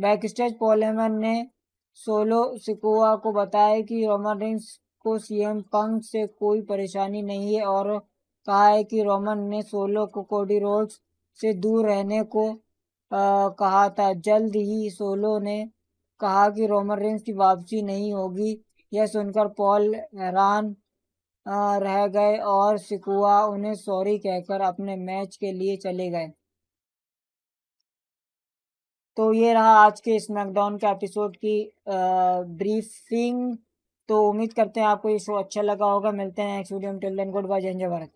backstage पॉलेमन ने solo Sikoa को बताया कि रोमन रिंग्स को सीएम पंक से कोई परेशानी नहीं है और कहा है कि रोमन ने सोलो को कोडी रोड्स से दूर रहने को आ, कहा था जल्द ही सोलो ने कहा कि रोमन रिंग्स की वापसी नहीं होगी यह सुनकर पॉल हैरान रह गए और सिकुआ उन्हें सॉरी कहकर अपने मैच के लिए चले गए तो ये रहा आज के स्मैकडाउन के एपिसोड की ब्रीफिंग तो उम्मीद करते हैं आपको ये शो अच्छा लगा होगा मिलते हैं next video till good bye जय भारत